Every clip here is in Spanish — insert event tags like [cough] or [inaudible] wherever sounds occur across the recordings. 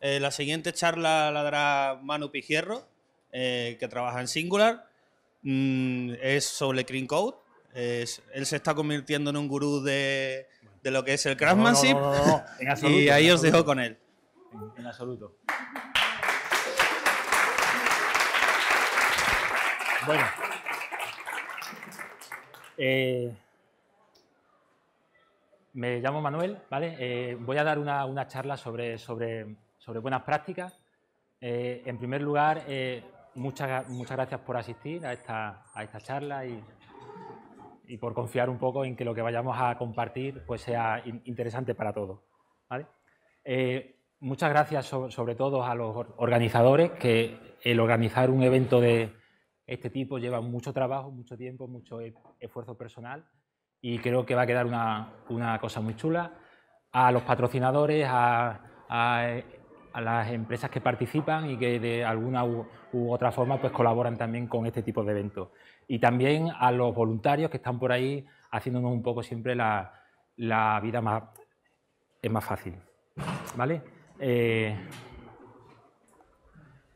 Eh, la siguiente charla la dará Manu Pijierro, eh, que trabaja en Singular. Mm, es sobre Clean Code. él se está convirtiendo en un gurú de, lo que es el craftsmanship. y ahí os dejo con él. en, absoluto. Bueno. Eh, me llamo Manuel, ¿vale? voy a dar una, charla sobre, sobre sobre buenas prácticas. Eh, en primer lugar, eh, muchas, muchas gracias por asistir a esta, charla y, por confiar un poco en que lo que vayamos a compartir pues, sea interesante para todos. Eh, muchas gracias sobre todo a los organizadores, que el organizar un evento de este tipo lleva mucho trabajo, mucho tiempo, mucho e-, esfuerzo personal y creo que va a quedar una, cosa muy chula. A los patrocinadores, a a las empresas que participan y que de alguna u, otra forma pues colaboran también con este tipo de eventos. Y también a los voluntarios que están por ahí haciéndonos un poco siempre la, vida más, es más fácil. ¿Vale? Eh,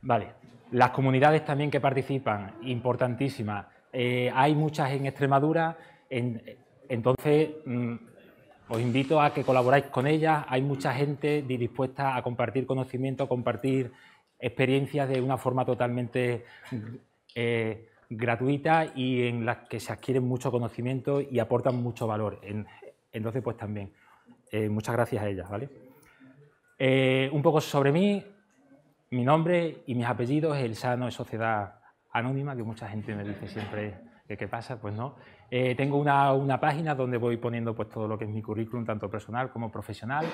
vale. Las comunidades también que participan, importantísimas. Eh, hay muchas en Extremadura, en, entonces... Mm, os invito a que colaboráis con ellas. Hay mucha gente dispuesta a compartir conocimiento, a compartir experiencias de una forma totalmente eh, gratuita y en las que se adquieren mucho conocimiento y aportan mucho valor. entonces, pues también, eh, muchas gracias a ellas. ¿vale? Eh, un poco sobre mí, mi nombre y mis apellidos, el sano es Sociedad Anónima, que mucha gente me dice siempre que qué pasa, pues no. Eh, tengo una, una, página donde voy poniendo pues, todo lo que es mi currículum, tanto personal como profesional.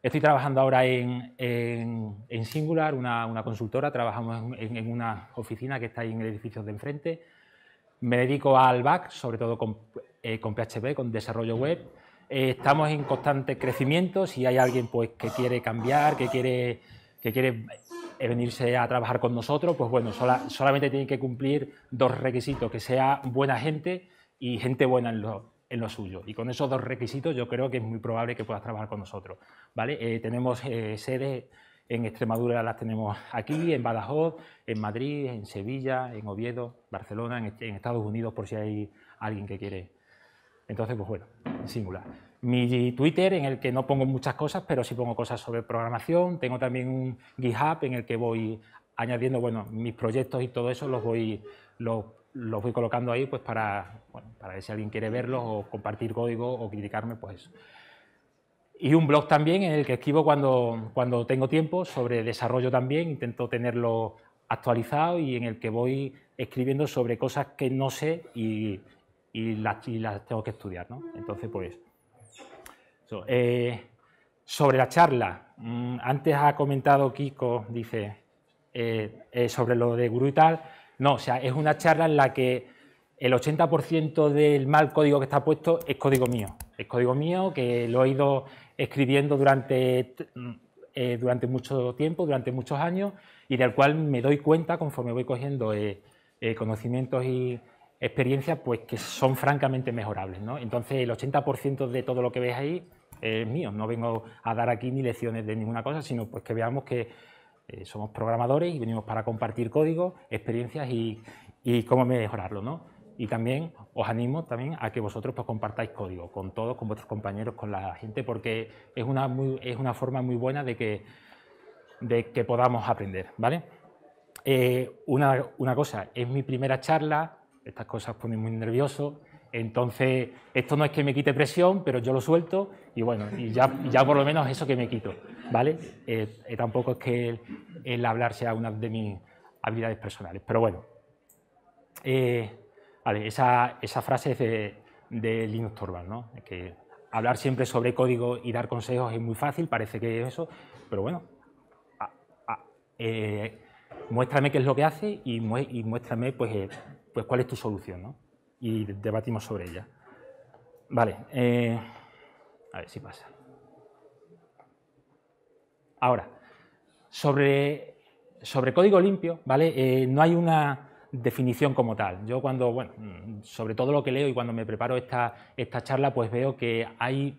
Estoy trabajando ahora en, en, Singular, una, una, consultora, trabajamos en, una oficina que está ahí en el edificio de enfrente. Me dedico al back, sobre todo con, eh, con PHP, con desarrollo web. Eh, estamos en constante crecimiento, si hay alguien pues, que quiere cambiar, que quiere, que quiere venirse a trabajar con nosotros, pues bueno, solamente tiene que cumplir dos requisitos, que sea buena gente y gente buena en lo, en lo suyo. Y con esos dos requisitos yo creo que es muy probable que puedas trabajar con nosotros. ¿vale? Eh, tenemos eh, sedes en Extremadura, las tenemos aquí, en Badajoz, en Madrid, en Sevilla, en Oviedo, Barcelona, en, Estados Unidos, por si hay alguien que quiere. Entonces, pues bueno, singular. Mi Twitter, en el que no pongo muchas cosas, pero sí pongo cosas sobre programación. Tengo también un GitHub en el que voy añadiendo, bueno, mis proyectos y todo eso los voy, los los voy colocando ahí pues para, ver si alguien quiere verlos o compartir código o criticarme, pues Y un blog también en el que escribo cuando, cuando tengo tiempo sobre desarrollo también, intento tenerlo actualizado y en el que voy escribiendo sobre cosas que no sé y, las, tengo que estudiar. Entonces, pues... eso. Eh, sobre la charla, mm, antes ha comentado Kiko, dice, eh, eh, sobre lo de Guru y tal, no, o sea, es una charla en la que el 80% del mal código que está puesto es código mío. Es código mío que lo he ido escribiendo durante, eh, durante mucho tiempo, durante muchos años, y del cual me doy cuenta conforme voy cogiendo eh, eh, conocimientos y experiencias, pues que son francamente mejorables. ¿no? Entonces, el 80% de todo lo que ves ahí es mío. No vengo a dar aquí ni lecciones de ninguna cosa, sino pues que veamos que eh, somos programadores y venimos para compartir código, experiencias y, cómo mejorarlo, ¿no? Y también os animo también a que vosotros pues, compartáis código con todos, con vuestros compañeros, con la gente, porque es una, es una forma muy buena de que, de que podamos aprender, ¿vale? Eh, una, una cosa, es mi primera charla, estas cosas ponen muy nervioso, entonces esto no es que me quite presión, pero yo lo suelto y bueno, y ya, ya por lo menos eso que me quito. ¿vale? Eh, eh, tampoco es que el, hablar sea una de mis habilidades personales, pero bueno. Eh, vale, esa, frase es de, de Linus Torvald, ¿no? Que hablar siempre sobre código y dar consejos es muy fácil, parece que es eso, pero bueno, muéstrame qué es lo que hace y, muéstrame pues, pues cuál es tu solución, ¿no? Y debatimos sobre ella. Vale, a ver si pasa. Ahora, sobre, sobre código limpio, ¿vale? Eh, no hay una definición como tal. Yo cuando, bueno, mm, sobre todo lo que leo y cuando me preparo esta, esta charla, pues veo que hay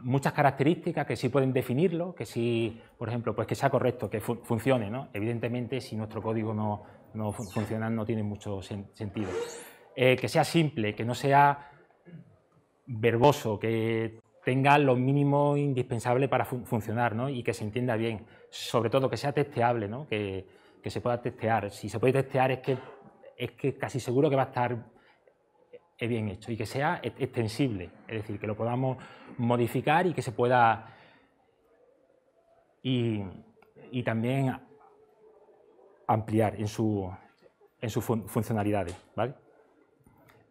muchas características que sí pueden definirlo, que sí, por ejemplo, pues que sea correcto, que funcione, ¿no? Evidentemente, si nuestro código no, funciona, no tiene mucho sentido. Eh, que sea simple, que no sea verboso, que tenga lo mínimo indispensable para funcionar ¿no? y que se entienda bien. Sobre todo que sea testeable, ¿no? que, se pueda testear. Si se puede testear es que, es que casi seguro que va a estar eh, bien hecho y que sea e-, extensible, es decir, que lo podamos modificar y que se pueda... Y, también ampliar en, su, en sus funcionalidades.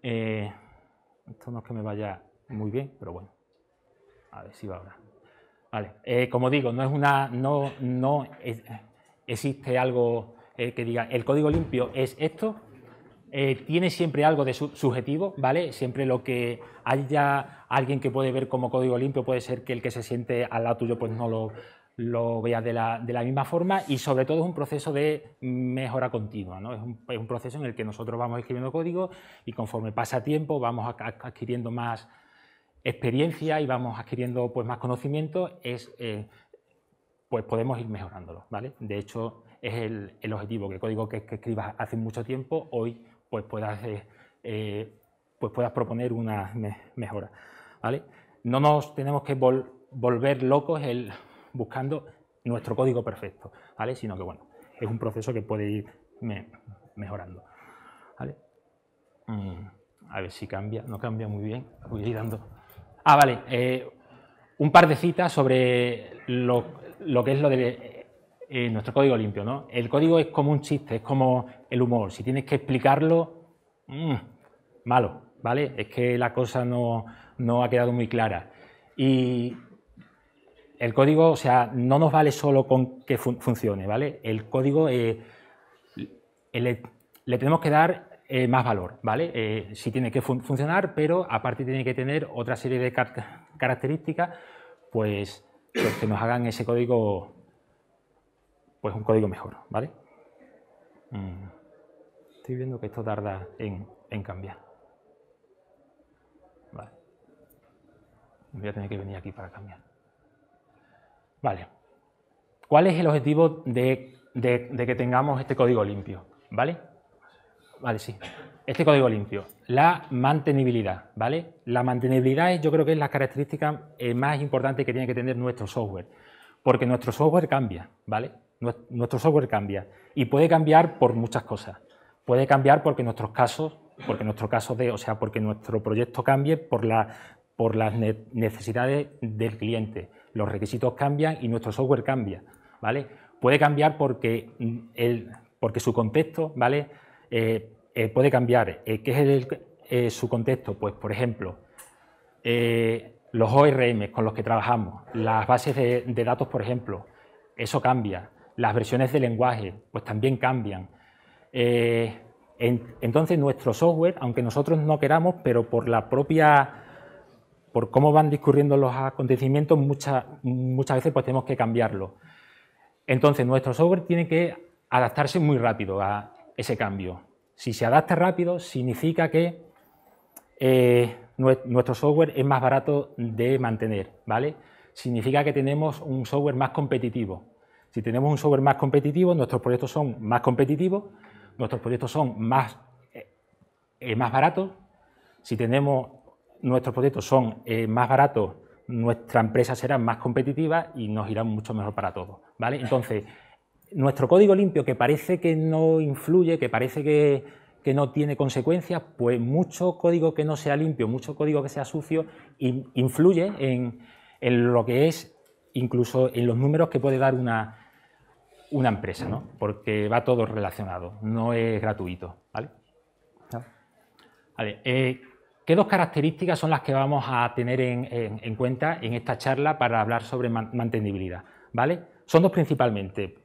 Eh, esto no es que me vaya muy bien, pero bueno. A ver si va ahora. Vale. Eh, como digo, no es una. no, no existe algo eh, que diga el código limpio es esto. Eh, tiene siempre algo de subjetivo, ¿vale? Siempre lo que haya alguien que puede ver como código limpio puede ser que el que se siente al lado tuyo pues no lo, lo vea de la, misma forma y sobre todo es un proceso de mejora continua, es un proceso en el que nosotros vamos escribiendo código y conforme pasa tiempo vamos adquiriendo más, experiencia y vamos adquiriendo pues, más conocimiento, es, eh, pues podemos ir mejorándolo. ¿vale? De hecho, es el, objetivo, que el código que, escribas hace mucho tiempo, hoy pues puedas, eh, eh, pues puedas proponer una mejora. ¿vale? No nos tenemos que volver locos el, buscando nuestro código perfecto, ¿vale? sino que bueno, es un proceso que puede ir mejorando. Mm, a ver si cambia, no cambia muy bien, voy a ir dando... Ah, vale. Eh, un par de citas sobre lo, que es lo de eh, nuestro código limpio. ¿no? El código es como un chiste, es como el humor. Si tienes que explicarlo, mm, malo, ¿vale? Es que la cosa no, ha quedado muy clara. Y el código, o sea, no nos vale solo con que funcione, ¿vale? El código eh, le, tenemos que dar eh, más valor, ¿vale? Eh, sí tiene que funcionar, pero aparte tiene que tener otra serie de características, pues, pues, que nos hagan ese código, pues un código mejor, ¿vale? Mm. Estoy viendo que esto tarda en, cambiar. Voy a tener que venir aquí para cambiar. Vale. ¿Cuál es el objetivo de que tengamos este código limpio? ¿Vale? Vale, sí. Este código limpio. La mantenibilidad, ¿vale? La mantenibilidad yo creo que es la característica eh, más importante que tiene que tener nuestro software, porque nuestro software cambia, ¿vale? Nuestro software cambia y puede cambiar por muchas cosas. Puede cambiar porque nuestros casos, porque nuestro caso de, o sea, porque nuestro proyecto cambie por la por las necesidades del cliente. Los requisitos cambian y nuestro software cambia, ¿vale? Puede cambiar porque, mm, porque su contexto, ¿vale? Eh, eh, puede cambiar. Eh, ¿Qué es su contexto? Pues, por ejemplo, los ORM con los que trabajamos, las bases de, datos, por ejemplo, eso cambia. Las versiones de lenguaje, pues también cambian. entonces, nuestro software, aunque nosotros no queramos, pero por la propia por cómo van discurriendo los acontecimientos, muchas, muchas veces pues tenemos que cambiarlo. Entonces, nuestro software tiene que adaptarse muy rápido a, ese cambio. Si se adapta rápido, significa que eh, nuestro software es más barato de mantener, ¿vale? Significa que tenemos un software más competitivo. Si tenemos un software más competitivo, nuestros proyectos son más competitivos, nuestros proyectos son más, eh, eh, más baratos. Si tenemos nuestros proyectos son más baratos, nuestra empresa será más competitiva y nos irá mucho mejor para todos, ¿vale? Entonces, nuestro código limpio, que parece que no influye, que parece que, no tiene consecuencias, pues mucho código que no sea limpio, mucho código que sea sucio, influye en, lo que es, incluso en los números que puede dar una, una empresa, ¿no? porque va todo relacionado, no es gratuito. ¿vale? Ah. Eh, ¿Qué dos características son las que vamos a tener en, en, cuenta en esta charla para hablar sobre mantenibilidad? ¿vale? son dos principalmente.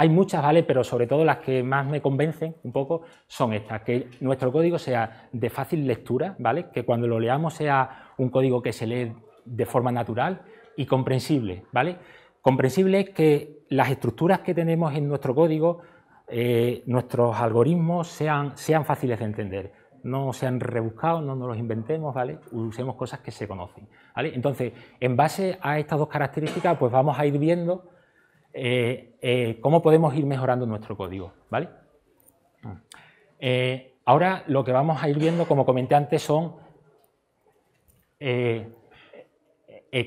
hay muchas, ¿vale? Pero sobre todo las que más me convencen un poco son estas, que nuestro código sea de fácil lectura, ¿vale? Que cuando lo leamos sea un código que se lee de forma natural y comprensible, ¿vale? Comprensible es que las estructuras que tenemos en nuestro código, eh, nuestros algoritmos sean, sean fáciles de entender no han rebuscado no nos los inventemos, ¿vale? Usemos cosas que se conocen, Entonces, en base a estas dos características, pues vamos a ir viendo eh, eh, cómo podemos ir mejorando nuestro código, ¿vale? Eh, ahora lo que vamos a ir viendo, como comenté antes, son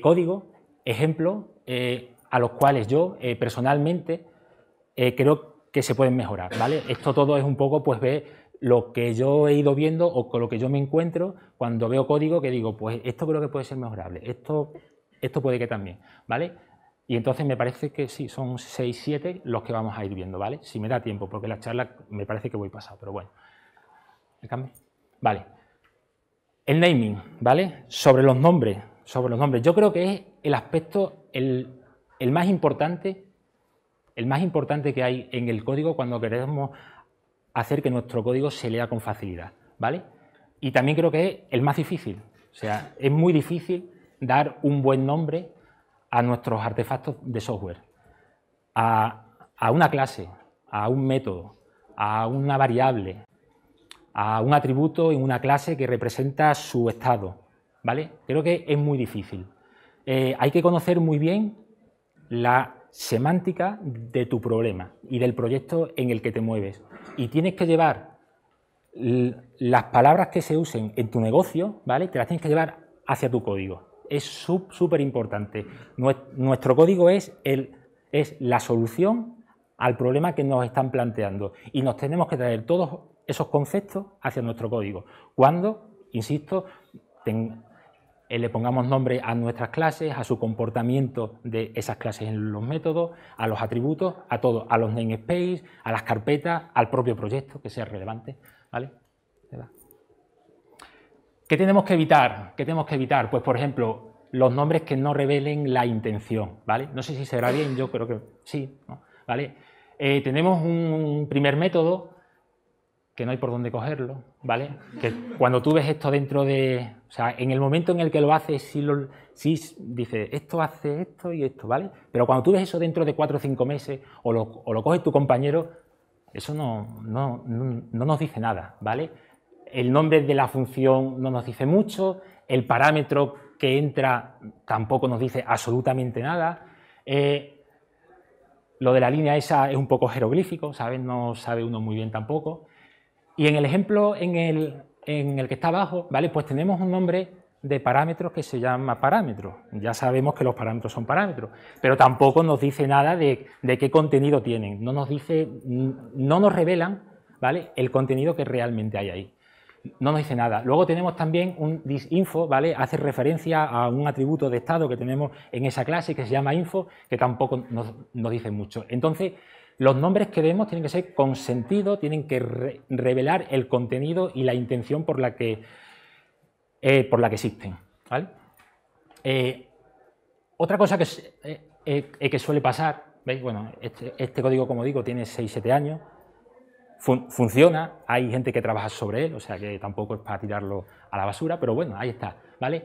códigos, ejemplos, a los cuales yo personalmente creo que se pueden mejorar, ¿vale? Esto todo es un poco, pues, ver lo que yo he ido viendo o con lo que yo me encuentro cuando veo código que digo, pues esto creo que puede ser mejorable, esto, esto puede que también, ¿vale? Y entonces me parece que sí, son 6, 7 los que vamos a ir viendo, ¿vale? Si me da tiempo, porque la charla me parece que voy pasado, pero bueno. ¿El cambio? Vale. El naming, ¿vale? Sobre los nombres, sobre los nombres. Yo creo que es el aspecto, el, el más importante, el más importante que hay en el código cuando queremos hacer que nuestro código se lea con facilidad, ¿vale? Y también creo que es el más difícil, o sea, es muy difícil dar un buen nombre a nuestros artefactos de software, a, una clase, a un método, a una variable, a un atributo en una clase que representa su estado, ¿vale? Creo que es muy difícil. Eh, hay que conocer muy bien la semántica de tu problema y del proyecto en el que te mueves y tienes que llevar las palabras que se usen en tu negocio, ¿vale? Te las tienes que llevar hacia tu código. Es súper importante. Nuestro código es, es la solución al problema que nos están planteando y nos tenemos que traer todos esos conceptos hacia nuestro código. Cuando, insisto, ten, eh, le pongamos nombre a nuestras clases, a su comportamiento de esas clases en los métodos, a los atributos, a todos, a los namespace, a las carpetas, al propio proyecto, que sea relevante. ¿vale? ¿Qué tenemos que evitar? ¿Qué tenemos que evitar? Pues, por ejemplo, los nombres que no revelen la intención, ¿vale? No sé si será bien, yo creo que sí, ¿vale? Eh, tenemos un primer método que no hay por dónde cogerlo, ¿vale? Que cuando tú ves esto dentro de... O sea, en el momento en el que lo haces, sí, lo, esto hace esto y esto, ¿vale? Pero cuando tú ves eso dentro de cuatro o cinco meses, o lo, o tu compañero, eso no, nos dice nada, ¿vale? El nombre de la función no nos dice mucho, el parámetro que entra tampoco nos dice absolutamente nada. Eh, lo de la línea esa es un poco jeroglífico, ¿sabes? No sabe uno muy bien tampoco. Y en el ejemplo en el, que está abajo, ¿vale? pues tenemos un nombre de parámetros que se llama parámetros. Ya sabemos que los parámetros son parámetros, pero tampoco nos dice nada de, qué contenido tienen. No nos dice, no nos revelan ¿vale? el contenido que realmente hay ahí. No nos dice nada. Luego tenemos también un disinfo, ¿vale? Hace referencia a un atributo de estado que tenemos en esa clase que se llama info, que tampoco nos, nos dice mucho. Entonces, los nombres que vemos tienen que ser con sentido, tienen que revelar el contenido y la intención por la que, eh, por la que existen. ¿vale? Eh, otra cosa que, eh, que suele pasar, ¿veis? Bueno, este, este código, como digo, tiene 6-7 años, funciona, hay gente que trabaja sobre él, o sea que tampoco es para tirarlo a la basura, pero bueno, ahí está. ¿vale?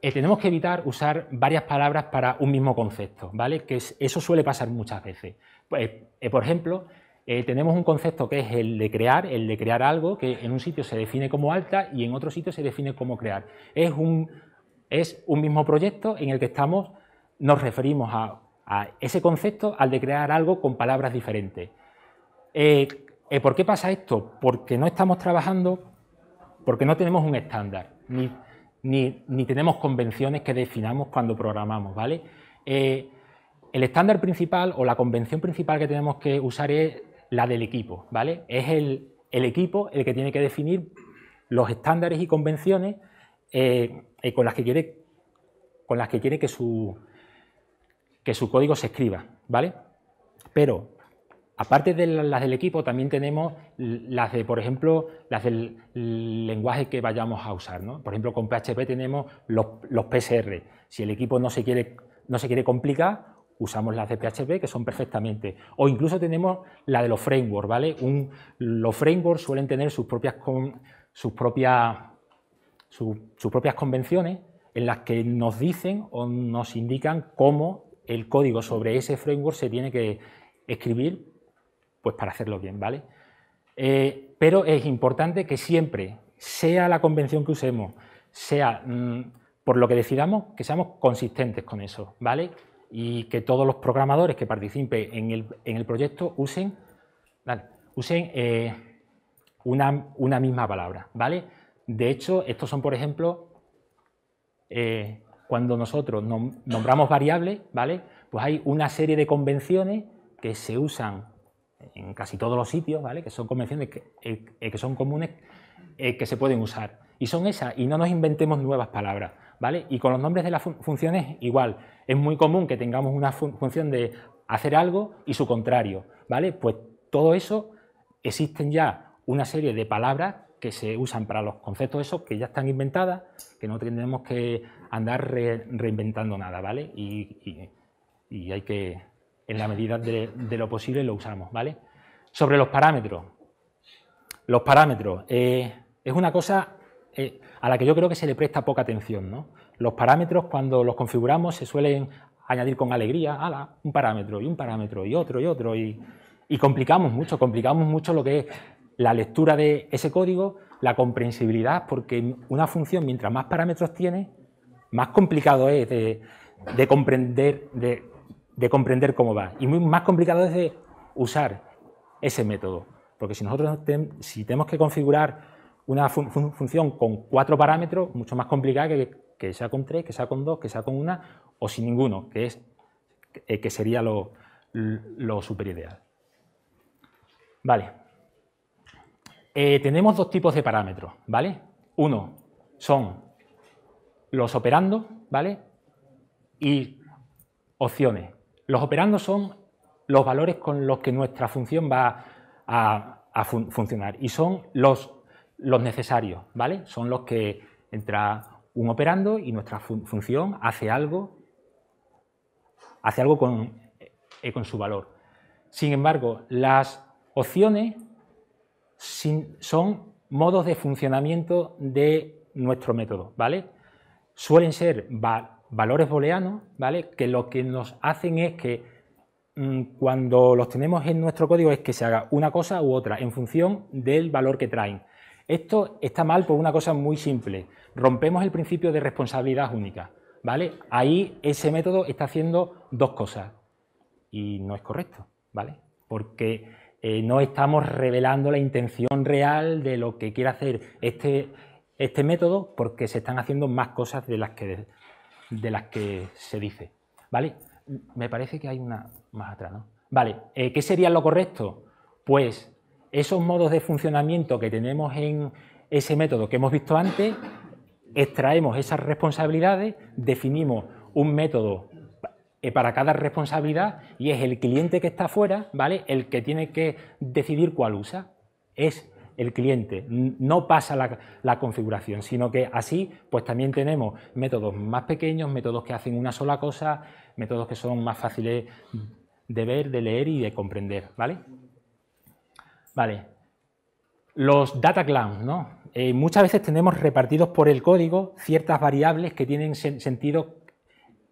Eh, tenemos que evitar usar varias palabras para un mismo concepto, ¿vale? Que eso suele pasar muchas veces. Pues, eh, por ejemplo, eh, tenemos un concepto que es el de crear, el de crear algo que en un sitio se define como alta y en otro sitio se define como crear. Es un, es un mismo proyecto en el que estamos, nos referimos a, ese concepto al de crear algo con palabras diferentes. ¿Por qué pasa esto? Porque no estamos trabajando, porque no tenemos un estándar ni, tenemos convenciones que definamos cuando programamos, ¿vale? Eh, el estándar principal o la convención principal que tenemos que usar es la del equipo, ¿vale? Es el, equipo el que tiene que definir los estándares y convenciones eh, con, las que quiere, con las que quiere que su, que su código se escriba, ¿vale? Pero Aparte de las del equipo, también tenemos las de, por ejemplo, las del lenguaje que vayamos a usar. Por ejemplo, con PHP tenemos los, PSR. Si el equipo no se, quiere, no se quiere complicar, usamos las de PHP, que son perfectamente. O incluso tenemos la de los frameworks, ¿vale? Un, los frameworks suelen tener sus propias, sus, propias, sus propias convenciones en las que nos dicen o nos indican cómo el código sobre ese framework se tiene que escribir pues para hacerlo bien, ¿vale? Eh, pero es importante que siempre, sea la convención que usemos, sea mm, por lo que decidamos, que seamos consistentes con eso, ¿vale? Y que todos los programadores que participen en el, proyecto usen, usen eh, una, misma palabra, ¿vale? De hecho, estos son, por ejemplo, eh, cuando nosotros nombramos variables, ¿vale? Pues hay una serie de convenciones que se usan en casi todos los sitios, ¿vale? Que son convenciones que, eh, eh, son comunes eh, que se pueden usar. Y son esas, y no nos inventemos nuevas palabras, ¿vale? Y con los nombres de las funciones igual. Es muy común que tengamos una función de hacer algo y su contrario, ¿vale? Pues todo eso existen ya una serie de palabras que se usan para los conceptos esos que ya están inventadas, que no tenemos que andar reinventando nada, ¿vale? y hay que en la medida de, lo posible lo usamos, ¿vale? Sobre los parámetros. Los parámetros. Eh, es una cosa eh, a la que yo creo que se le presta poca atención, ¿no? Los parámetros, cuando los configuramos, se suelen añadir con alegría, ala, un parámetro, y un parámetro, y otro, y otro, y, complicamos mucho, complicamos mucho lo que es la lectura de ese código, la comprensibilidad, porque una función, mientras más parámetros tiene, más complicado es de, de comprender, de de comprender cómo va. Y muy, más complicado es de usar ese método. Porque si nosotros si tenemos que configurar una función con cuatro parámetros, mucho más complicado que, sea con tres, que sea con dos, que sea con una o sin ninguno, que, es, eh, que, sería lo, lo superideal. Vale. Eh, tenemos dos tipos de parámetros, ¿vale? Uno son los operando, ¿vale? Y opciones, los operandos son los valores con los que nuestra función va a, funcionar y son los, necesarios, ¿vale? Son los que entra un operando y nuestra función hace algo, hace algo con, eh, con su valor. Sin embargo, las opciones son modos de funcionamiento de nuestro método, ¿vale? Suelen ser valores booleanos, ¿vale? Que lo que nos hacen es que mm, cuando los tenemos en nuestro código es que se haga una cosa u otra en función del valor que traen. Esto está mal por una cosa muy simple. Rompemos el principio de responsabilidad única, ¿vale? Ahí ese método está haciendo dos cosas y no es correcto, ¿vale? Porque eh, no estamos revelando la intención real de lo que quiere hacer este, este método porque se están haciendo más cosas de las que de las que se dice. ¿Vale? Me parece que hay una más atrás, ¿no? Vale, eh, ¿qué sería lo correcto? Pues esos modos de funcionamiento que tenemos en ese método que hemos visto antes, extraemos esas responsabilidades, definimos un método eh, para cada responsabilidad y es el cliente que está afuera, ¿vale? El que tiene que decidir cuál usa. Es el cliente, no pasa la, configuración, sino que así pues también tenemos métodos más pequeños, métodos que hacen una sola cosa, métodos que son más fáciles de ver, de leer y de comprender, ¿vale? Vale. Los data clowns, ¿no? Eh, muchas veces tenemos repartidos por el código ciertas variables que tienen sentido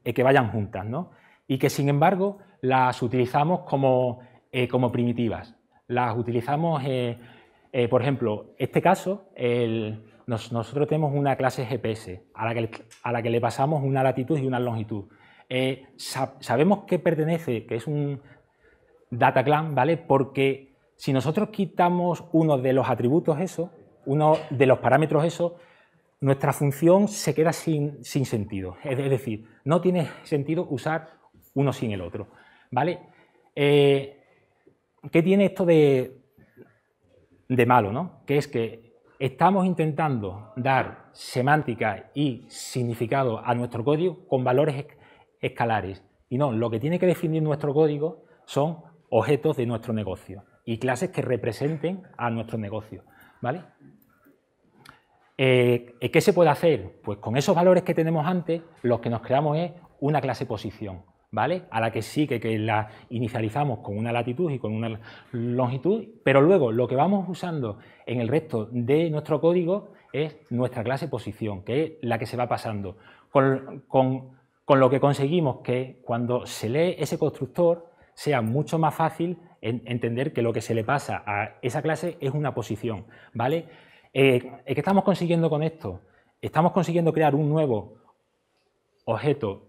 eh, que vayan juntas, ¿no? Y que sin embargo las utilizamos como, eh, como primitivas. Las utilizamos eh, por ejemplo, este caso, nosotros tenemos una clase GPS a la, que, a la, que, le pasamos una latitud y una longitud. Eh, sabemos que pertenece, que es un data clan, ¿vale? Porque si nosotros quitamos uno de los atributos eso, uno de los parámetros eso, nuestra función se queda sin, sin sentido. Es, decir, no tiene sentido usar uno sin el otro, ¿vale? Eh, ¿Qué tiene esto de, de malo, ¿no? que es que estamos intentando dar semántica y significado a nuestro código con valores escalares. Y no, lo que tiene que definir nuestro código son objetos de nuestro negocio y clases que representen a nuestro negocio. ¿vale? Eh, ¿Qué se puede hacer? Pues con esos valores que tenemos antes, lo que nos creamos es una clase posición. ¿vale? A la que sí que, la inicializamos con una latitud y con una longitud, pero luego lo que vamos usando en el resto de nuestro código es nuestra clase posición, que es la que se va pasando. Con, lo que conseguimos que cuando se lee ese constructor sea mucho más fácil entender que lo que se le pasa a esa clase es una posición, ¿vale? Eh, ¿Qué estamos consiguiendo con esto? Estamos consiguiendo crear un nuevo objeto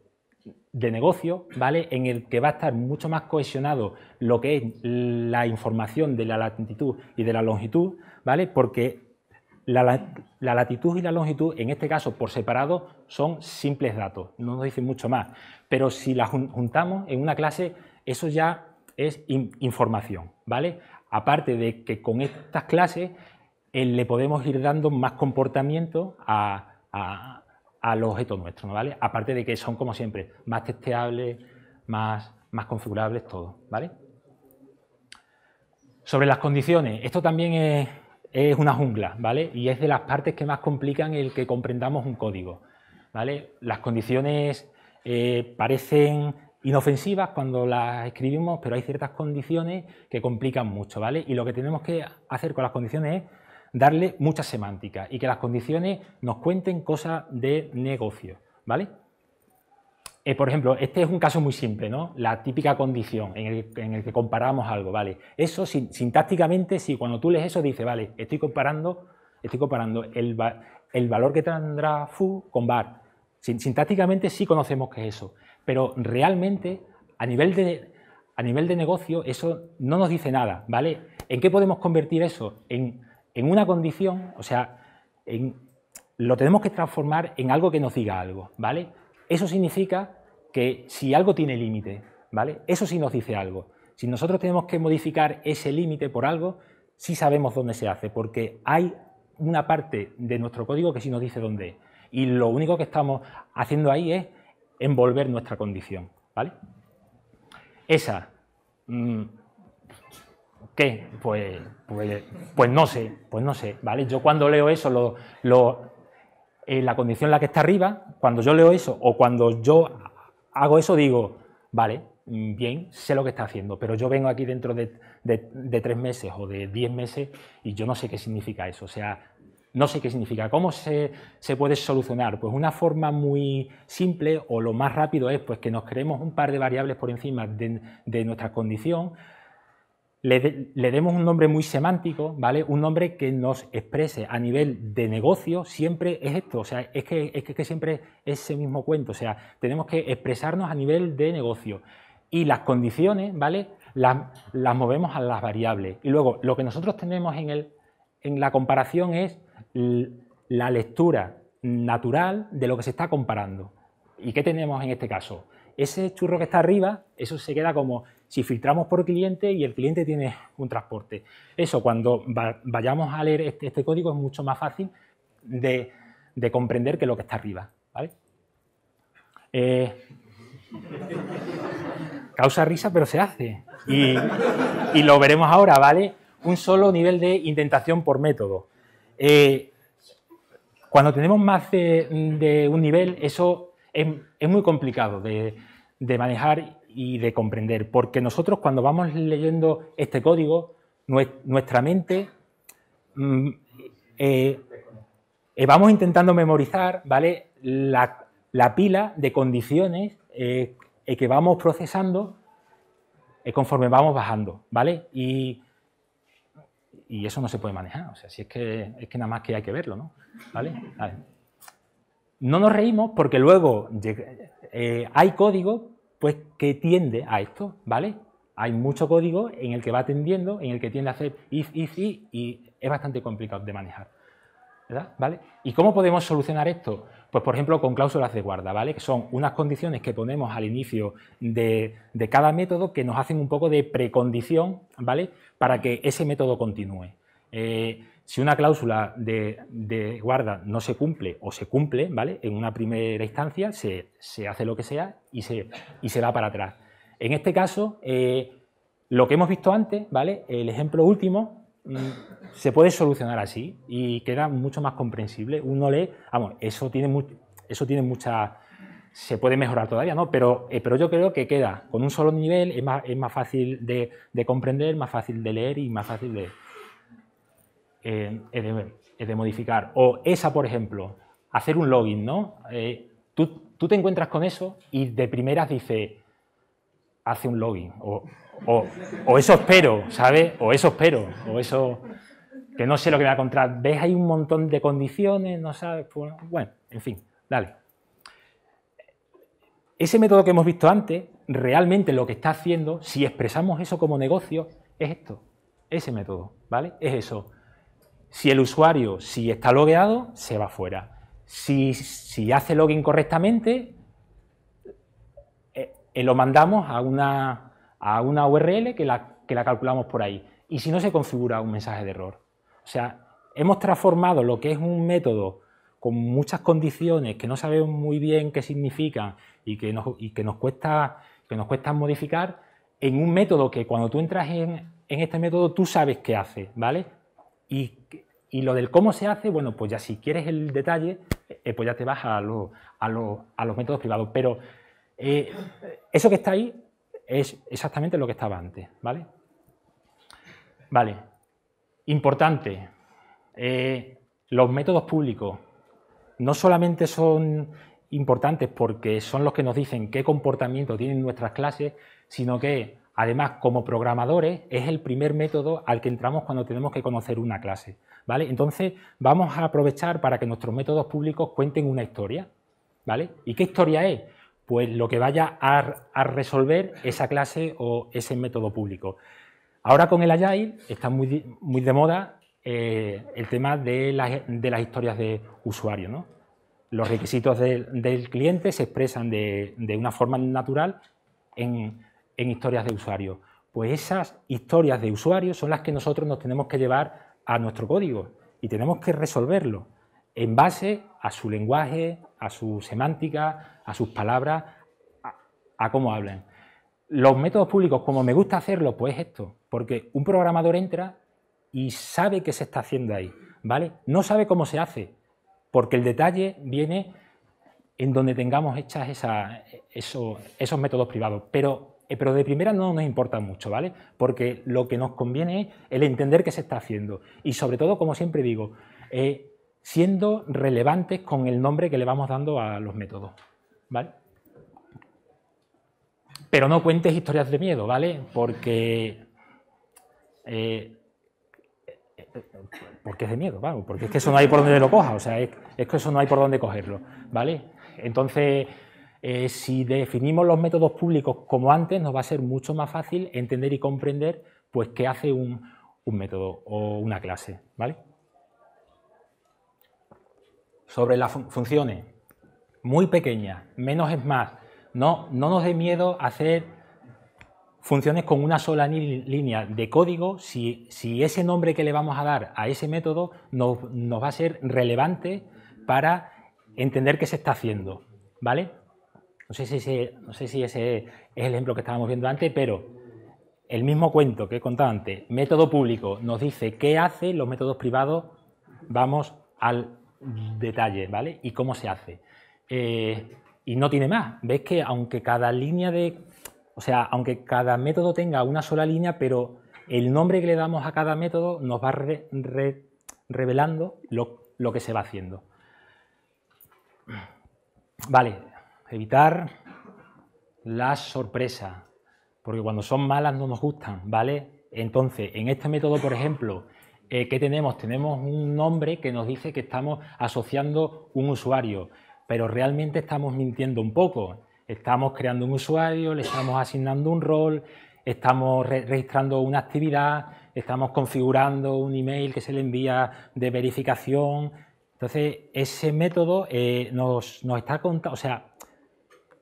de negocio, ¿vale? En el que va a estar mucho más cohesionado lo que es la información de la latitud y de la longitud, ¿vale? Porque la, latitud y la longitud, en este caso por separado, son simples datos, no nos dicen mucho más. Pero si las juntamos en una clase, eso ya es información, ¿vale? Aparte de que con estas clases eh, le podemos ir dando más comportamiento a al los nuestro, ¿vale? Aparte de que son, como siempre, más testeables, más, más configurables, todo, ¿vale? Sobre las condiciones, esto también es, una jungla, ¿vale? Y es de las partes que más complican el que comprendamos un código, ¿vale? Las condiciones eh, parecen inofensivas cuando las escribimos, pero hay ciertas condiciones que complican mucho, ¿vale? Y lo que tenemos que hacer con las condiciones es darle mucha semántica y que las condiciones nos cuenten cosas de negocio, ¿vale? Eh, por ejemplo, este es un caso muy simple, ¿no? La típica condición en el, que comparamos algo, ¿vale? Eso sintácticamente, si cuando tú lees eso, dice, vale, estoy comparando, estoy comparando el, valor que tendrá FU con var. Sintácticamente sí conocemos que es eso, pero realmente a nivel de, a nivel de negocio eso no nos dice nada, ¿vale? ¿En qué podemos convertir eso? En en una condición, o sea, lo tenemos que transformar en algo que nos diga algo, ¿vale? Eso significa que si algo tiene límite, ¿vale? Eso sí nos dice algo. Si nosotros tenemos que modificar ese límite por algo, sí sabemos dónde se hace, porque hay una parte de nuestro código que sí nos dice dónde es. Y lo único que estamos haciendo ahí es envolver nuestra condición, ¿vale? Esa, mm, ¿Qué? Pues, pues, pues, no sé, pues no sé, ¿vale? Yo cuando leo eso, eh, la condición en la que está arriba, cuando yo leo eso o cuando yo hago eso, digo, vale, mm, bien, sé lo que está haciendo, pero yo vengo aquí dentro de, tres meses o de diez meses y yo no sé qué significa eso. O sea, no sé qué significa. ¿Cómo se, puede solucionar? Pues una forma muy simple o lo más rápido es pues, que nos creemos un par de variables por encima de nuestra condición, le, demos un nombre muy semántico, ¿vale? Un nombre que nos exprese a nivel de negocio, siempre es esto, o sea, es que, siempre es ese mismo cuento, o sea, tenemos que expresarnos a nivel de negocio. Y las condiciones, ¿vale? Las, movemos a las variables. Y luego, lo que nosotros tenemos en, el, en la comparación es la lectura natural de lo que se está comparando. ¿Y qué tenemos en este caso? Ese churro que está arriba, eso se queda como si filtramos por cliente y el cliente tiene un transporte. Eso cuando vayamos a leer este, este, código es mucho más fácil de, comprender que lo que está arriba. Eh, causa risa, pero se hace. Y, lo veremos ahora, ¿vale? Un solo nivel de intentación por método. Eh, cuando tenemos más de, un nivel, eso es, muy complicado de manejar y de comprender, porque nosotros cuando vamos leyendo este código, nuestra mente mm, eh, eh, vamos intentando memorizar ¿vale? la, pila de condiciones eh, que vamos procesando conforme vamos bajando, ¿vale? Y, eso no se puede manejar, o sea, si es que, es que nada más que hay que verlo, ¿no? ¿Vale? No nos reímos porque luego hay código pues que tiende a esto, ¿vale? Hay mucho código en el que va tendiendo, en el que tiende a hacer if, if, if, y es bastante complicado de manejar. ¿verdad? ¿Vale? ¿Y cómo podemos solucionar esto? Pues, por ejemplo, con cláusulas de guarda, ¿vale? Que son unas condiciones que ponemos al inicio de, cada método que nos hacen un poco de precondición, ¿vale? Para que ese método continúe. Eh, si una cláusula de, guarda no se cumple o se cumple, ¿vale? En una primera instancia se, se hace lo que sea y se, y se va para atrás. En este caso, eh, lo que hemos visto antes, ¿vale? El ejemplo último mm, se puede solucionar así y queda mucho más comprensible. Uno lee, vamos, eso tiene, mucho, eso tiene mucha... Se puede mejorar todavía, ¿no? Pero, eh, pero yo creo que queda con un solo nivel, es más, es más fácil de, de comprender, más fácil de leer y más fácil de es eh, de, modificar. O esa, por ejemplo, hacer un login, ¿no? Eh, tú, te encuentras con eso y de primeras dices, hace un login, o, eso espero, ¿sabes? O eso espero, o eso que no sé lo que me va a encontrar. ¿Ves? Hay un montón de condiciones, no sabes. Pues, bueno, en fin, dale. Ese método que hemos visto antes, realmente lo que está haciendo, si expresamos eso como negocio, es esto. Ese método, ¿vale? Es eso. Si el usuario, si está logueado, se va fuera. Si, hace login correctamente, eh, eh, lo mandamos a una, URL que la, que la calculamos por ahí. Y si no, se configura un mensaje de error. O sea, hemos transformado lo que es un método con muchas condiciones que no sabemos muy bien qué significan y que nos, que nos, cuesta, que nos cuesta modificar, en un método que cuando tú entras en, en este método tú sabes qué hace, ¿vale? Y, lo del cómo se hace, bueno, pues ya si quieres el detalle, eh, pues ya te vas a, los métodos privados. Pero eh, eso que está ahí es exactamente lo que estaba antes, ¿vale? Vale, importante, eh, los métodos públicos no solamente son importantes porque son los que nos dicen qué comportamiento tienen nuestras clases, sino que Además, como programadores, es el primer método al que entramos cuando tenemos que conocer una clase. ¿vale? Entonces, vamos a aprovechar para que nuestros métodos públicos cuenten una historia. ¿vale? ¿Y qué historia es? Pues lo que vaya a, resolver esa clase o ese método público. Ahora con el Agile está muy, muy de moda eh, el tema de, las historias de usuario. ¿no? Los requisitos del cliente se expresan de, de una forma natural en en historias de usuario. Pues esas historias de usuario son las que nosotros nos tenemos que llevar a nuestro código y tenemos que resolverlo en base a su lenguaje, a su semántica, a sus palabras, a, cómo hablan. Los métodos públicos, como me gusta hacerlo, pues esto, porque un programador entra y sabe qué se está haciendo ahí, ¿vale? No sabe cómo se hace, porque el detalle viene en donde tengamos hechas esos métodos privados. Pero eh, pero de primera no nos importa mucho, ¿vale? Porque lo que nos conviene es el entender qué se está haciendo y sobre todo, como siempre digo, eh, siendo relevantes con el nombre que le vamos dando a los métodos, ¿vale? Pero no cuentes historias de miedo, ¿vale? Porque... Eh, porque es de miedo, vamos. porque es que eso no hay por dónde lo coja, o sea, es que eso no hay por dónde cogerlo, ¿vale? Entonces, eh, si definimos los métodos públicos como antes, nos va a ser mucho más fácil entender y comprender pues, qué hace un, método o una clase. ¿vale? Sobre las funciones, muy pequeñas, menos es más. No, no nos dé miedo hacer funciones con una sola línea de código si, ese nombre que le vamos a dar a ese método nos, nos va a ser relevante para entender qué se está haciendo. ¿Vale? No sé si ese, no sé si ese es el ejemplo que estábamos viendo antes, pero el mismo cuento que he contado antes, método público, nos dice qué hace los métodos privados, vamos al detalle, ¿vale? Y cómo se hace. Eh, y no tiene más. Ves que aunque cada línea de. O sea, aunque cada método tenga una sola línea, pero el nombre que le damos a cada método nos va revelando lo, que se va haciendo. Vale, evitar las sorpresas, porque cuando son malas no nos gustan, ¿vale? Entonces, en este método, por ejemplo, eh, ¿qué tenemos? Tenemos un nombre que nos dice que estamos asociando un usuario, pero realmente estamos mintiendo un poco. Estamos creando un usuario, le estamos asignando un rol, estamos registrando una actividad, estamos configurando un email que se le envía de verificación. Entonces, ese método eh, nos, nos está contando, o sea,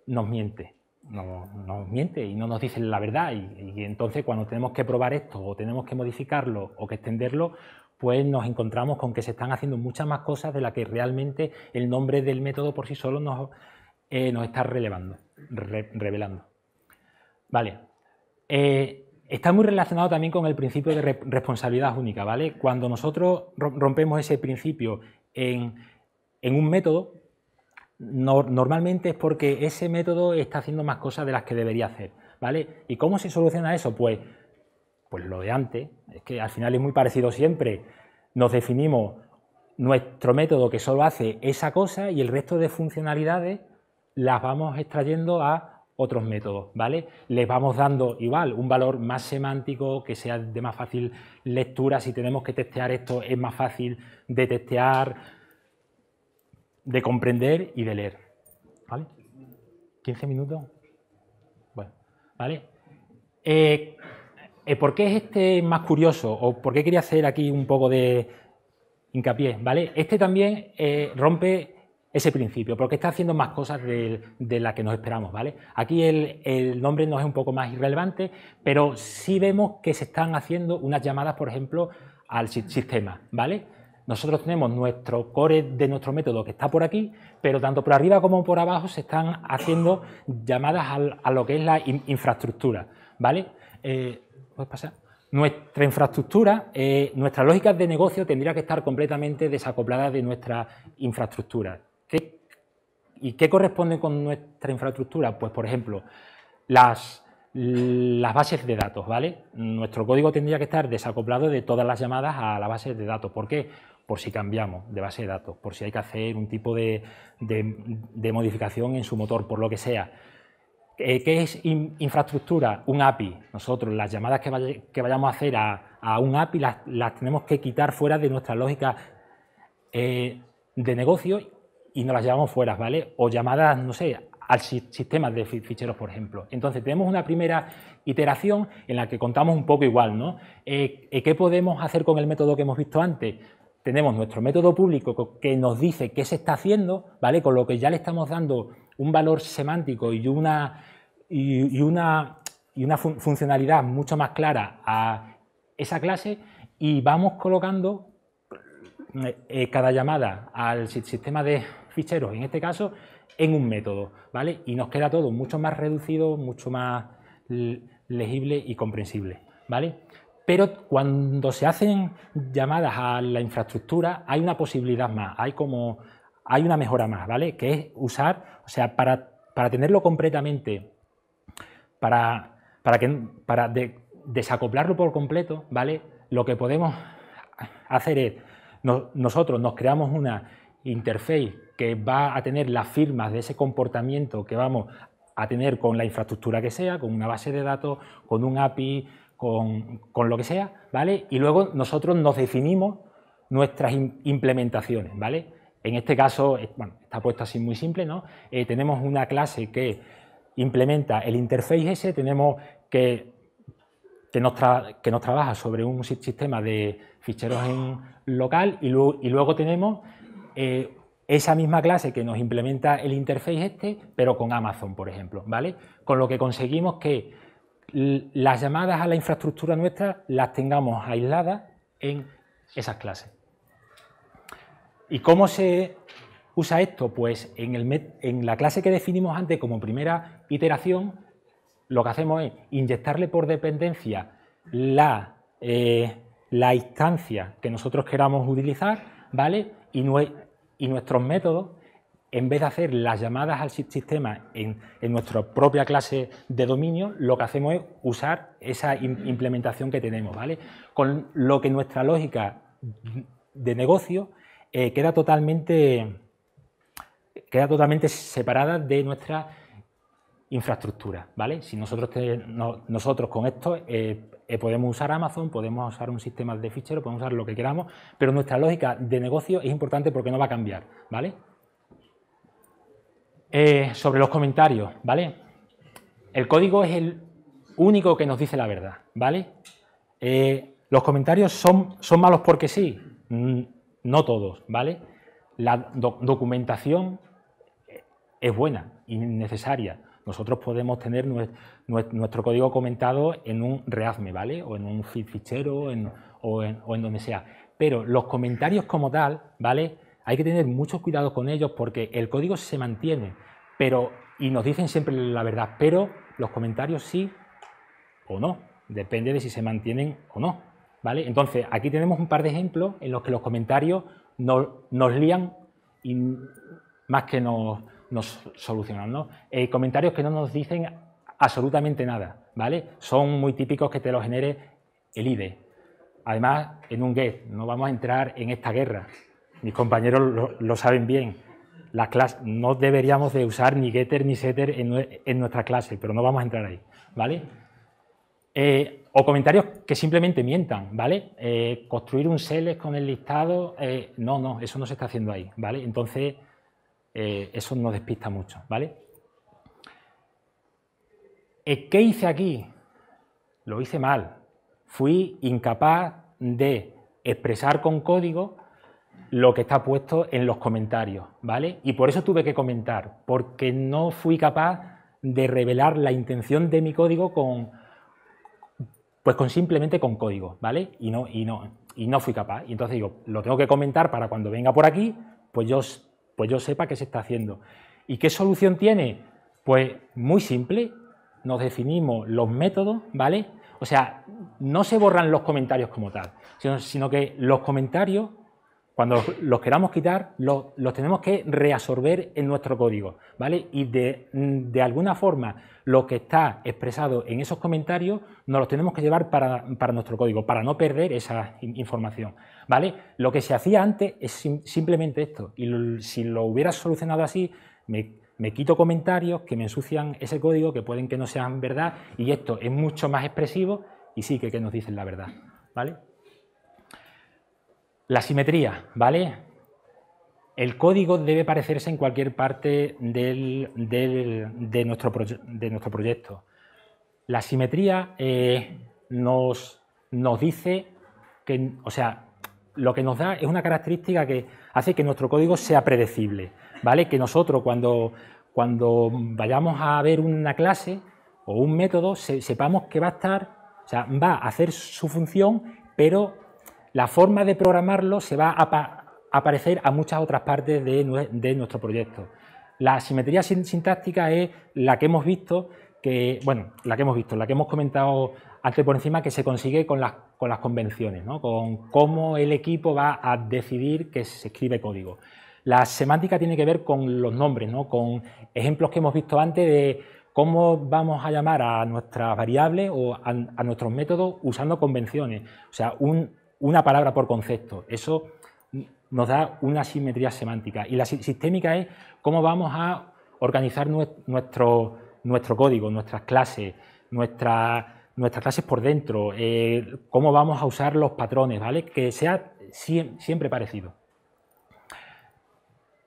nos miente. Nos, miente y no nos dice la verdad. Y, entonces cuando tenemos que probar esto o tenemos que modificarlo o que extenderlo, pues nos encontramos con que se están haciendo muchas más cosas de las que realmente el nombre del método por sí solo nos, eh, está relevando, revelando. Vale. Eh, está muy relacionado también con el principio de responsabilidad única, ¿vale? Cuando nosotros rompemos ese principio en un método, normalmente es porque ese método está haciendo más cosas de las que debería hacer. ¿vale? ¿Y cómo se soluciona eso? Pues, pues lo de antes, es que al final es muy parecido siempre. Nos definimos nuestro método que solo hace esa cosa y el resto de funcionalidades las vamos extrayendo a otros métodos, ¿vale? Les vamos dando igual un valor más semántico, que sea de más fácil lectura, si tenemos que testear esto es más fácil de testear, de comprender y de leer. ¿Vale? ¿15 minutos? Bueno, ¿vale? Eh, eh, ¿Por qué es este más curioso? ¿O por qué quería hacer aquí un poco de hincapié? ¿Vale? Este también eh, rompe ese principio, porque está haciendo más cosas de, las que nos esperamos, ¿vale? Aquí el, el, nombre nos es un poco más irrelevante, pero sí vemos que se están haciendo unas llamadas, por ejemplo, al sistema, ¿vale? Nosotros tenemos nuestro core de nuestro método que está por aquí, pero tanto por arriba como por abajo se están haciendo llamadas a lo que es la infraestructura. ¿Vale? Eh, ¿Puedes pasar? Nuestra infraestructura, eh, nuestra lógica de negocio tendría que estar completamente desacoplada de nuestra infraestructura. ¿Y qué corresponde con nuestra infraestructura? Pues, por ejemplo, las las bases de datos, ¿vale? Nuestro código tendría que estar desacoplado de todas las llamadas a la base de datos. ¿Por qué? por si cambiamos de base de datos, por si hay que hacer un tipo de, modificación en su motor, por lo que sea. ¿Qué es infraestructura? Un API. Nosotros las llamadas que, vayamos a hacer a, a un API las, tenemos que quitar fuera de nuestra lógica eh, de negocio y nos las llevamos fuera, ¿vale? O llamadas, no sé, al sistema de ficheros, por ejemplo. Entonces, tenemos una primera iteración en la que contamos un poco igual, ¿no? Eh, eh, ¿Qué podemos hacer con el método que hemos visto antes? tenemos nuestro método público que nos dice qué se está haciendo, ¿vale? Con lo que ya le estamos dando un valor semántico y una, y, una, una funcionalidad mucho más clara a esa clase y vamos colocando eh, eh, cada llamada al sistema de ficheros, en este caso, en un método, ¿vale? Y nos queda todo mucho más reducido, mucho más legible y comprensible, ¿vale? pero cuando se hacen llamadas a la infraestructura hay una posibilidad más, hay como hay una mejora más, ¿vale? Que es usar, o sea, para, tenerlo completamente, para, que, para desacoplarlo por completo, ¿vale? Lo que podemos hacer es, nosotros nos creamos una interface que va a tener las firmas de ese comportamiento que vamos a tener con la infraestructura que sea, con una base de datos, con un API, con, lo que sea, ¿vale? Y luego nosotros nos definimos nuestras implementaciones, ¿vale? En este caso, bueno, está puesto así muy simple, ¿no? Eh, tenemos una clase que implementa el interface ese, tenemos que, que, nos trabaja sobre un sistema de ficheros en local y, y luego tenemos eh, esa misma clase que nos implementa el interface este, pero con Amazon, por ejemplo, ¿vale? Con lo que conseguimos que las llamadas a la infraestructura nuestra las tengamos aisladas en esas clases. ¿Y cómo se usa esto? Pues en, la clase que definimos antes como primera iteración, lo que hacemos es inyectarle por dependencia la, eh, instancia que nosotros queramos utilizar, ¿vale? y nuestros métodos, en vez de hacer las llamadas al sistema en, nuestra propia clase de dominio, lo que hacemos es usar esa implementación que tenemos, ¿vale? Con lo que nuestra lógica de negocio eh, queda, totalmente, separada de nuestra infraestructura, ¿vale? Si nosotros, con esto eh, eh, podemos usar Amazon, podemos usar un sistema de fichero, podemos usar lo que queramos, pero nuestra lógica de negocio es importante porque no va a cambiar, ¿vale? Eh, sobre los comentarios, ¿vale? El código es el único que nos dice la verdad, ¿vale? Eh, los comentarios son, son, malos porque sí, no todos, ¿vale? La documentación eh, es buena y necesaria. Nosotros podemos tener nuestro código comentado en un Readme, ¿vale? O en un fichero o, en, o, en, donde sea. Pero los comentarios como tal, ¿vale? Hay que tener mucho cuidado con ellos porque el código se mantiene pero, y nos dicen siempre la verdad, pero los comentarios sí o no, depende de si se mantienen o no. ¿vale? Entonces, aquí tenemos un par de ejemplos en los que los comentarios no, nos lían y más que nos, nos solucionan. Eh, comentarios que no nos dicen absolutamente nada, ¿vale? Son muy típicos que te los genere el IDE. Además, en un GET, no vamos a entrar en esta guerra. Mis compañeros lo saben bien la no deberíamos de usar ni getter ni setter en, nuestra clase, pero no vamos a entrar ahí, ¿vale? Eh, o comentarios que simplemente mientan, ¿vale? Eh, construir un select con el listado, eh, no, no, eso no se está haciendo ahí, ¿vale? Entonces, eso nos despista mucho, ¿vale? ¿Qué hice aquí? Lo hice mal. Fui incapaz de expresar con código lo que está puesto en los comentarios, ¿vale? Y por eso tuve que comentar, porque no fui capaz de revelar la intención de mi código con, pues con simplemente con código, ¿vale? Y no, y no, y no fui capaz. Y entonces digo, lo tengo que comentar para cuando venga por aquí, pues yo, pues yo sepa qué se está haciendo. ¿Y qué solución tiene? Pues muy simple, nos definimos los métodos, ¿vale? O sea, no se borran los comentarios como tal, sino que los comentarios cuando los queramos quitar, los, tenemos que reabsorber en nuestro código, ¿vale? Y mm, de, alguna forma, lo que está expresado en esos comentarios, nos los tenemos que llevar para, nuestro código, para no perder esa información, ¿vale? Lo que se hacía antes es simplemente esto, y si lo hubiera solucionado así, me, quito comentarios que me ensucian ese código, que pueden que no sean verdad, y esto es mucho más expresivo y sí que, que nos dicen la verdad, ¿vale? La simetría, ¿vale? El código debe parecerse en cualquier parte de, nuestro de, nuestro proyecto. La simetría eh, nos, nos dice que, o sea, lo que nos da es una característica que hace que nuestro código sea predecible, ¿vale? Que nosotros cuando, cuando vayamos a ver una clase o un método, sepamos que va a estar, o sea, va a hacer su función, pero la forma de programarlo se va a aparecer a muchas otras partes de, nuestro proyecto. La simetría sintáctica es la que hemos visto, que, bueno, la que hemos visto, la que hemos comentado antes por encima, que se consigue con las, con las convenciones, ¿no? con cómo el equipo va a decidir que se escribe código. La semántica tiene que ver con los nombres, ¿no? con ejemplos que hemos visto antes de cómo vamos a llamar a nuestras variables o a, a nuestros métodos usando convenciones. O sea, un, una palabra por concepto. Eso nos da una simetría semántica. Y la sistémica es cómo vamos a organizar nuestro, nuestro código, nuestras clases, nuestras nuestras clases por dentro, eh, cómo vamos a usar los patrones, ¿vale? Que sea siempre parecido.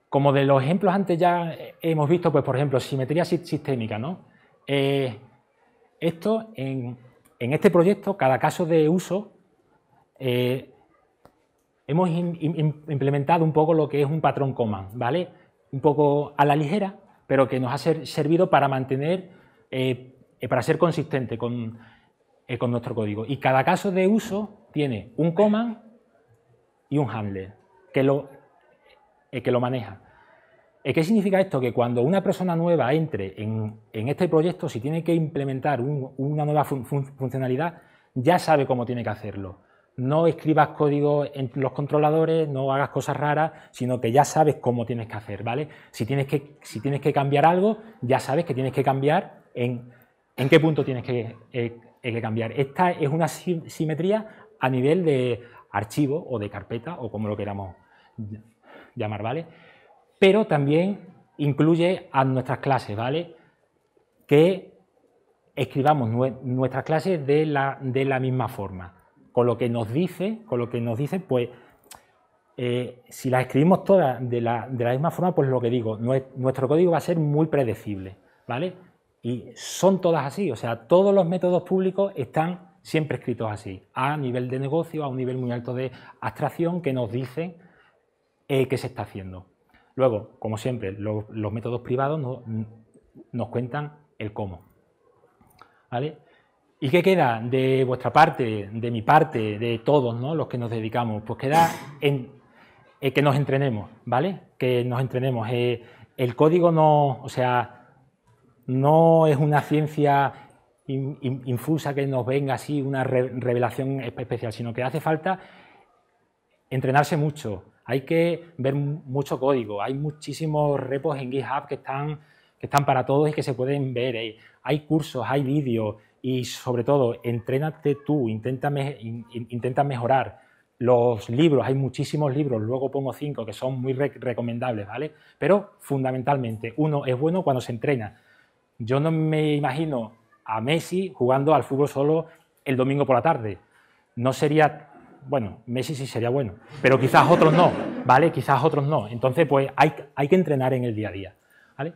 Como de los ejemplos antes ya hemos visto, pues por ejemplo, simetría sistémica, ¿no? Eh, esto, en, en, este proyecto, cada caso de uso eh, hemos implementado un poco lo que es un patrón command, ¿vale? Un poco a la ligera, pero que nos ha servido para mantener, eh, eh, para ser consistente con, nuestro código. Y cada caso de uso tiene un command y un handler que lo, que lo maneja. ¿Qué significa esto? Que cuando una persona nueva entre en, este proyecto, si tiene que implementar una nueva funcionalidad, ya sabe cómo tiene que hacerlo no escribas código en los controladores, no hagas cosas raras, sino que ya sabes cómo tienes que hacer, ¿vale? Si tienes que, si tienes que cambiar algo, ya sabes que tienes que cambiar en, qué punto tienes eh, eh, que, cambiar. Esta es una simetría a nivel de archivo o de carpeta o como lo queramos llamar, ¿vale? Pero también incluye a nuestras clases, ¿vale? Que escribamos nuestras clases la, de la misma forma con lo que nos dice, con lo que nos dice, pues eh, si las escribimos todas de la, misma forma, pues lo que digo, nuestro código va a ser muy predecible, ¿vale? Y son todas así, o sea, todos los métodos públicos están siempre escritos así, a nivel de negocio, a un nivel muy alto de abstracción que nos dice eh, qué se está haciendo. Luego, como siempre, los, métodos privados nos cuentan el cómo. ¿Vale? ¿Y qué queda de vuestra parte, de mi parte, de todos los que nos dedicamos? Pues queda en, eh, que nos entrenemos, ¿vale? Que nos entrenemos. Eh, el código no, o sea, no es una ciencia infusa que nos venga así una revelación especial, sino que hace falta entrenarse mucho. Hay que ver mucho código. Hay muchísimos repos en GitHub que están, que están para todos y que se pueden ver. Eh. Hay cursos, hay vídeos y sobre todo, entrénate tú, intenta, mejorar. Los libros, hay muchísimos libros, luego pongo cinco que son muy recomendables, ¿vale? Pero fundamentalmente, uno es bueno cuando se entrena. Yo no me imagino a Messi jugando al fútbol solo el domingo por la tarde. No sería bueno, Messi sí sería bueno, pero quizás otros no, ¿vale? Quizás otros no. Entonces, pues hay, hay que entrenar en el día a día, ¿vale?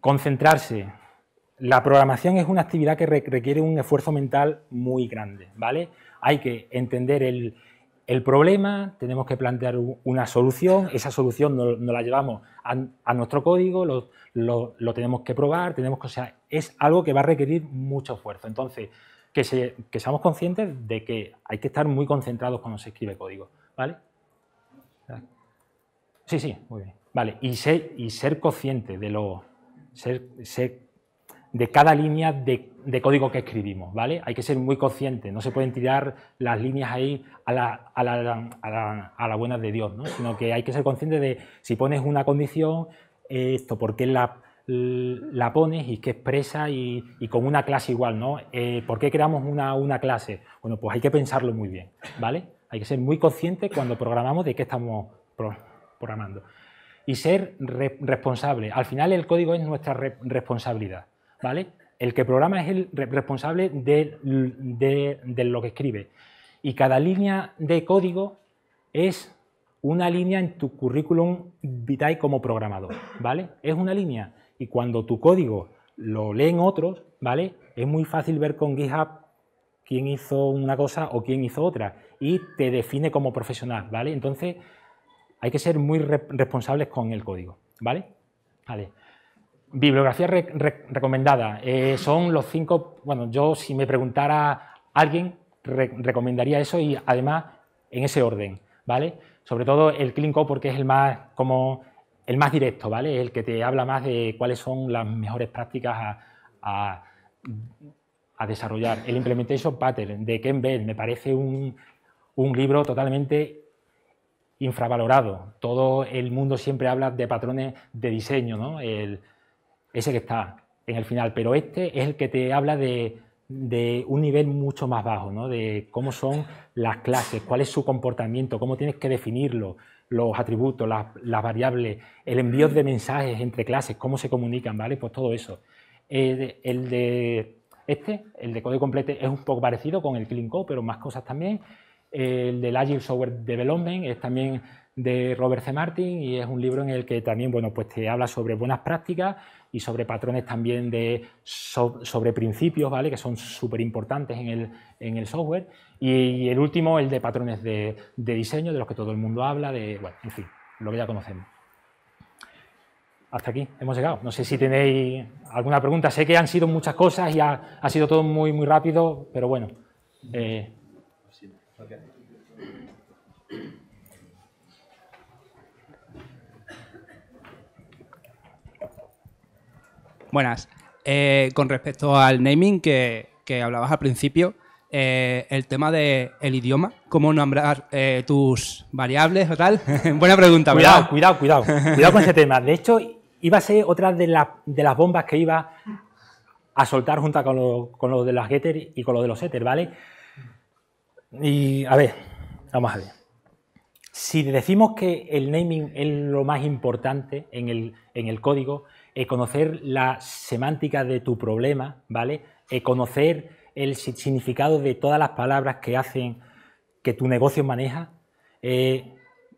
Concentrarse. La programación es una actividad que requiere un esfuerzo mental muy grande, ¿vale? Hay que entender el, problema, tenemos que plantear una solución, esa solución nos, la llevamos a, nuestro código, lo, tenemos que probar, tenemos que, sea, es algo que va a requerir mucho esfuerzo. Entonces, que, seamos conscientes de que hay que estar muy concentrados cuando se escribe código, ¿vale? Sí, sí, muy bien. Vale, y ser, y ser consciente de lo... Ser, de cada línea de, código que escribimos, ¿vale? Hay que ser muy consciente, no se pueden tirar las líneas ahí a la, buena de Dios, ¿no? Sino que hay que ser consciente de si pones una condición, esto, ¿por qué la, la pones y qué expresa y, con una clase igual, ¿no? Eh, ¿Por qué creamos una, clase? Bueno, pues hay que pensarlo muy bien, ¿vale? Hay que ser muy consciente cuando programamos de qué estamos programando. Y ser responsable. Al final el código es nuestra responsabilidad. ¿vale? El que programa es el responsable de, lo que escribe. Y cada línea de código es una línea en tu currículum vitae como programador, ¿vale? Es una línea. Y cuando tu código lo leen otros, ¿vale? Es muy fácil ver con GitHub quién hizo una cosa o quién hizo otra y te define como profesional, ¿vale? Entonces hay que ser muy responsables con el código, ¿vale? Vale bibliografía recomendada. Eh, son los cinco, bueno, yo si me preguntara alguien, recomendaría eso y además en ese orden, ¿vale? Sobre todo el clinco porque es el más, como, el más directo, ¿vale? El que te habla más de cuáles son las mejores prácticas a, desarrollar. El Implementation Pattern de Ken Bell me parece un, libro totalmente infravalorado. Todo el mundo siempre habla de patrones de diseño, ¿no? El, ese que está en el final, pero este es el que te habla de, un nivel mucho más bajo, ¿no? de cómo son las clases, cuál es su comportamiento, cómo tienes que definirlo, los atributos, las, variables, el envío de mensajes entre clases, cómo se comunican, ¿vale? Pues todo eso. Eh, el de este, el de código completo, es un poco parecido con el Clean Code, pero más cosas también. El del Agile Software Development es también de Robert C. Martin y es un libro en el que también bueno, pues te habla sobre buenas prácticas y sobre patrones también de sobre principios, ¿vale? que son súper importantes en el, software. Y, el último, el de patrones de, diseño, de los que todo el mundo habla, de, bueno, en fin, lo que ya conocemos. Hasta aquí hemos llegado. No sé si tenéis alguna pregunta. Sé que han sido muchas cosas y ha, sido todo muy, muy rápido, pero bueno. Eh... Buenas. Eh, con respecto al naming que, hablabas al principio, eh, el tema del el idioma, cómo nombrar eh, tus variables o tal. [laughs] Buena pregunta, cuidado, Cuidado, cuidado, cuidado con ese [laughs] tema. De hecho, iba a ser otra de, de las bombas que iba a soltar junto con lo, con lo de los getter y con lo de los setter, ¿vale? Y a ver, vamos a ver. Si decimos que el naming es lo más importante en el, en el código, eh, conocer la semántica de tu problema, ¿vale? Eh, conocer el significado de todas las palabras que hacen que tu negocio maneja. Eh,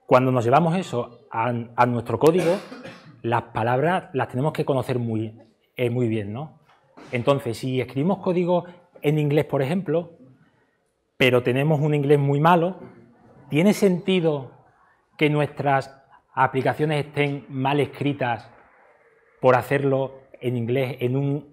cuando nos llevamos eso a, nuestro código, las palabras las tenemos que conocer muy, muy bien, ¿no? Entonces, si escribimos código en inglés, por ejemplo, pero tenemos un inglés muy malo, ¿tiene sentido que nuestras aplicaciones estén mal escritas por hacerlo en inglés, en un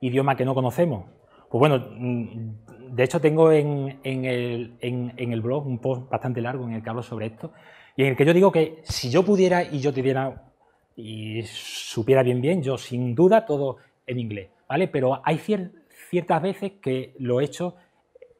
idioma que no conocemos? Pues bueno, mm, de hecho tengo en, el, blog un post bastante largo en el que hablo sobre esto y en el que yo digo que si yo pudiera y yo tuviera y supiera bien bien, yo sin duda todo en inglés, ¿vale? Pero hay ciertas veces que lo he hecho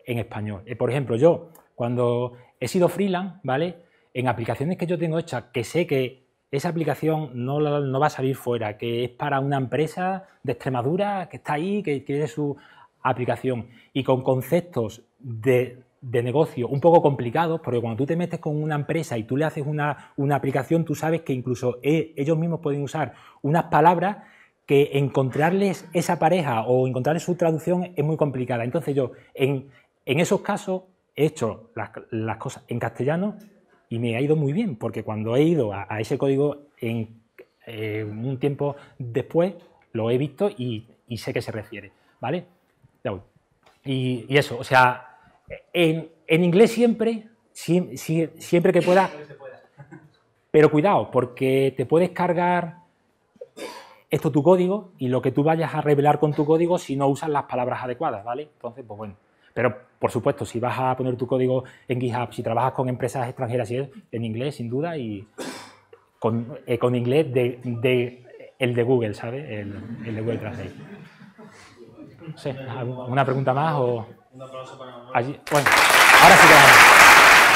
en español. Eh, por ejemplo, yo cuando he sido freelance, ¿vale? En aplicaciones que yo tengo hechas que sé que esa aplicación no, va a salir fuera, que es para una empresa de Extremadura que está ahí, que quiere su aplicación. Y con conceptos de, negocio un poco complicados, porque cuando tú te metes con una empresa y tú le haces una, aplicación, tú sabes que incluso e, ellos mismos pueden usar unas palabras que encontrarles esa pareja o encontrarles su traducción es muy complicada. Entonces yo, en, esos casos, he hecho las cosas en castellano y me ha ido muy bien, porque cuando he ido a, ese código en eh, un tiempo después, lo he visto y, sé que se refiere, ¿vale? Y, eso, o sea, en, inglés siempre, siempre que pueda, [laughs] pero cuidado, porque te puedes cargar esto tu código y lo que tú vayas a revelar con tu código si no usas las palabras adecuadas, ¿vale? Entonces, pues bueno. Pero, por supuesto, si vas a poner tu código en GitHub, si trabajas con empresas extranjeras, en inglés, sin duda, y con, eh, inglés de, el de Google, ¿sabes? El, de Google Translate. sí ¿alguna pregunta más? O... Un aplauso para Allí, bueno, ahora sí vamos.